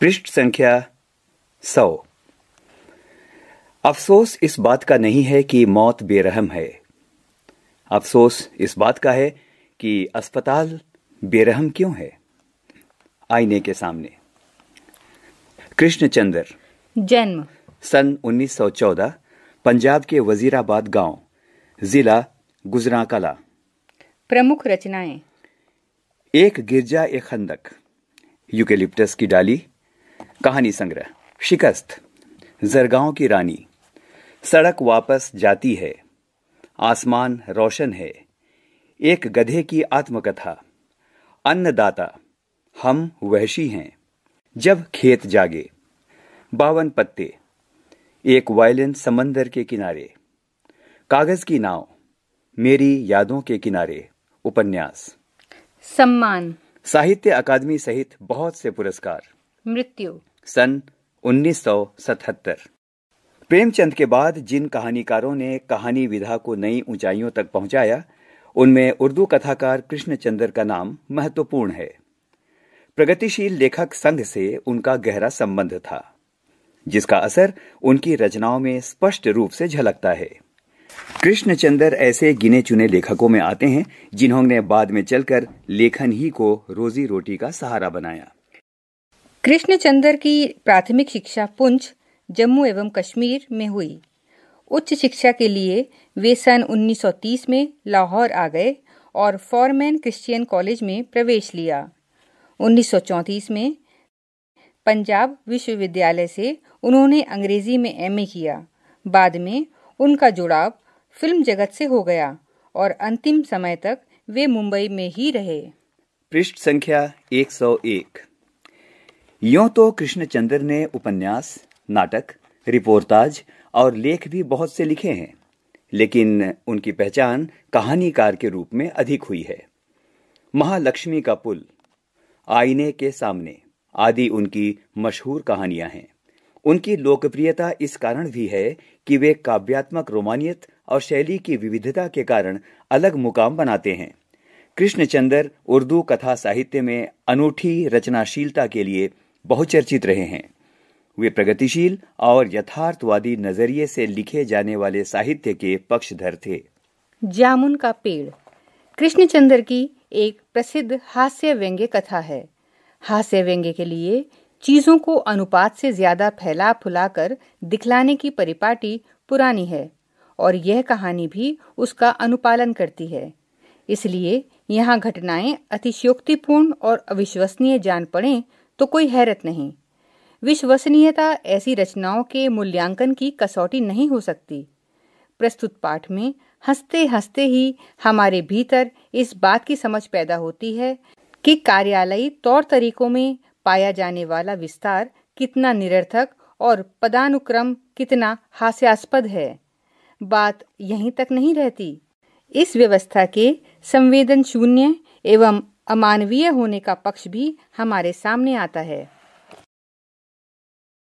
पृष्ठ संख्या सौ अफसोस इस बात का नहीं है कि मौत बेरहम है अफसोस इस बात का है कि अस्पताल बेरहम क्यों है आईने के सामने कृष्णचंद्र जन्म सन 1914 पंजाब के वजीराबाद गांव जिला गुजरा कला प्रमुख रचनाएं एक गिरजा एक खंदक यूकेलिप्टस की डाली कहानी संग्रह शिकस्त जरगांव की रानी सड़क वापस जाती है आसमान रोशन है एक गधे की आत्मकथा अन्नदाता हम वहशी हैं जब खेत जागे बावन पत्ते एक वायलिन समंदर के किनारे कागज की नाव मेरी यादों के किनारे उपन्यास सम्मान साहित्य अकादमी सहित बहुत से पुरस्कार मृत्यु सन 1977 प्रेमचंद के बाद जिन कहानीकारों ने कहानी विधा को नई ऊंचाइयों तक पहुंचाया उनमें उर्दू कथाकार कृष्णचंद्र का नाम महत्वपूर्ण है प्रगतिशील लेखक संघ से उनका गहरा संबंध था जिसका असर उनकी रचनाओं में स्पष्ट रूप से झलकता है कृष्णचंद्र ऐसे गिने चुने लेखकों में आते हैं जिन्होंने बाद में चलकर लेखन ही को रोजी रोटी का सहारा बनाया कृष्णचंद्र की प्राथमिक शिक्षा पुंछ जम्मू एवं कश्मीर में हुई उच्च शिक्षा के लिए वे सन 1930 में लाहौर आ गए और फॉरमैन क्रिश्चियन कॉलेज में प्रवेश लिया 1934 में पंजाब विश्वविद्यालय से उन्होंने अंग्रेजी में एमए किया बाद में उनका जुड़ाव फिल्म जगत से हो गया और अंतिम समय तक वे मुंबई में ही रहे पृष्ठ संख्या 101 यूं तो कृष्णचंद्र ने उपन्यास नाटक रिपोर्टाज और लेख भी बहुत से लिखे हैं लेकिन उनकी पहचान कहानीकार के रूप में अधिक हुई है महालक्ष्मी का पुल आईने के सामने आदि उनकी मशहूर कहानियां हैं उनकी लोकप्रियता इस कारण भी है कि वे काव्यात्मक रोमानियत और शैली की विविधता के कारण अलग मुकाम बनाते हैं कृष्णचंद्र उर्दू कथा साहित्य में अनूठी रचनाशीलता के लिए बहुचर्चित रहे हैं वे प्रगतिशील और यथार्थवादी नजरिए से लिखे जाने वाले साहित्य के पक्षधर थे जामुन का पेड़ कृष्णचंद्र की एक प्रसिद्ध हास्य व्यंग्य कथा है हास्य व्यंग्य के लिए चीजों को अनुपात से ज्यादा फैला फुलाकर दिखलाने की परिपाटी पुरानी है और यह कहानी भी उसका अनुपालन करती है इसलिए यहाँ घटनाएं अतिशयोक्तिपूर्ण और अविश्वसनीय जान पड़े तो कोई हैरत नहीं विश्वसनीयता ऐसी रचनाओं के मूल्यांकन की कसौटी नहीं हो सकती प्रस्तुत पाठ में हंसते हंसते ही हमारे भीतर इस बात की समझ पैदा होती है कि कार्यालयी तौर तरीकों में पाया जाने वाला विस्तार कितना निरर्थक और पदानुक्रम कितना हास्यास्पद है बात यहीं तक नहीं रहती इस व्यवस्था के संवेदन शून्य एवं अमानवीय होने का पक्ष भी हमारे सामने आता है